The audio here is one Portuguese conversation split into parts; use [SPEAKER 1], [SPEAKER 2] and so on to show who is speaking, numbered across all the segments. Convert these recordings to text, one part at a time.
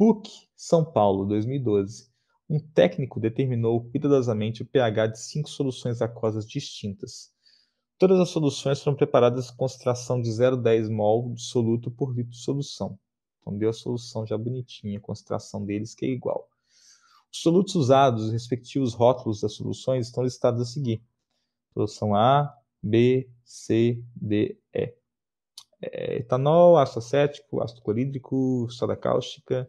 [SPEAKER 1] PUC, São Paulo, 2012, um técnico determinou cuidadosamente o pH de cinco soluções aquosas distintas. Todas as soluções foram preparadas com concentração de 0,10 mol de soluto por litro de solução. Então deu a solução já bonitinha, a concentração deles que é igual. Os solutos usados, os respectivos rótulos das soluções, estão listados a seguir. Solução A, B, C, D, E. É, etanol, ácido acético, ácido clorídrico, soda cáustica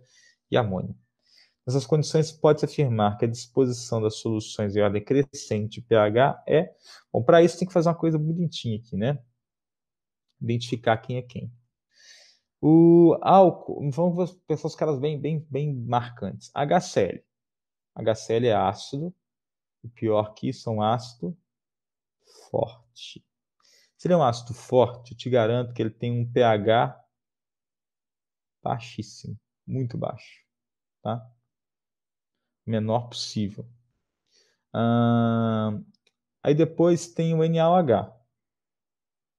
[SPEAKER 1] e amônio. Nessas condições, pode-se afirmar que a disposição das soluções em ordem crescente pH é. Bom, para isso tem que fazer uma coisa bonitinha aqui, né? Identificar quem é quem. O álcool, vamos pensar os caras bem, bem, bem marcantes. HCl. HCl é ácido. O pior aqui são é ácido forte. Se ele é um ácido forte, eu te garanto que ele tem um pH baixíssimo, muito baixo, tá? Menor possível. Ah, aí depois tem o NaOH,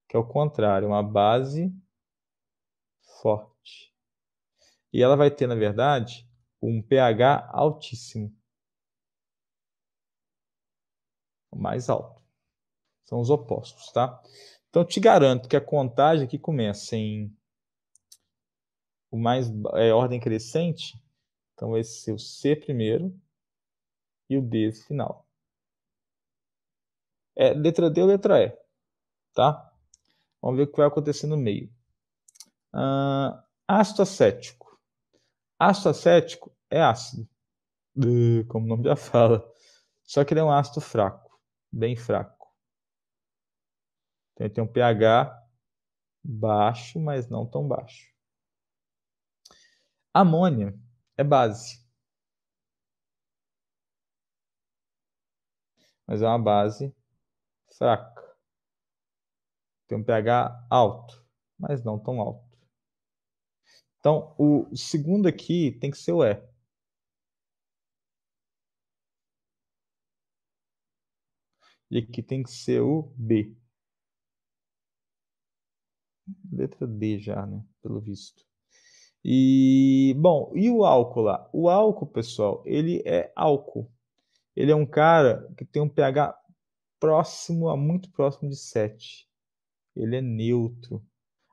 [SPEAKER 1] que é o contrário, é uma base forte. E ela vai ter, na verdade, um pH altíssimo. O mais alto. São os opostos, tá? Então, te garanto que a contagem aqui começa em o mais é, ordem crescente. Então, esse ser o C primeiro e o D final. É letra D ou letra E, tá? Vamos ver o que vai acontecer no meio. Ah, ácido acético. Ácido acético é ácido, como o nome já fala. Só que ele é um ácido fraco, bem fraco. Então ele tem um pH baixo, mas não tão baixo. Amônia é base. Mas é uma base fraca. Tem um pH alto, mas não tão alto. Então, o segundo aqui tem que ser o E. E aqui tem que ser o B letra D já, né? Pelo visto. E, bom, e o álcool lá? O álcool, pessoal, ele é álcool. Ele é um cara que tem um pH próximo a muito próximo de 7. Ele é neutro.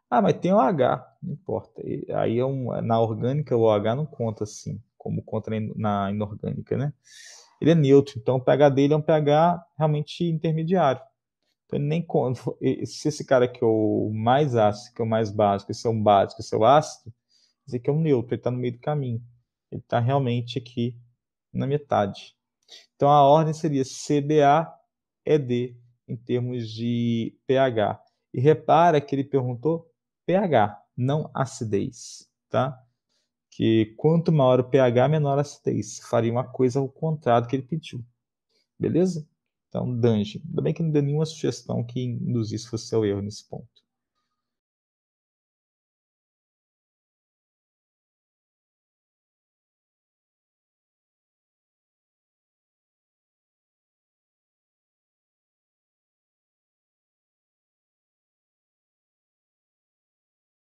[SPEAKER 1] Ah, mas tem o H, não importa. Aí é um, na orgânica o H não conta assim, como conta na inorgânica, né? Ele é neutro, então o pH dele é um pH realmente intermediário. Então, nem se esse cara que é o mais ácido, que é o mais básico, esse é um básico, esse é o ácido, dizer que é um neutro, ele está no meio do caminho. Ele está realmente aqui na metade. Então a ordem seria CBA, ED, em termos de pH. E repara que ele perguntou pH, não acidez, tá? Que quanto maior o pH, menor a acidez. Faria uma coisa ao contrário do que ele pediu. Beleza? Então, danje. Ainda bem que não deu nenhuma sugestão que induzisse você ao erro nesse ponto.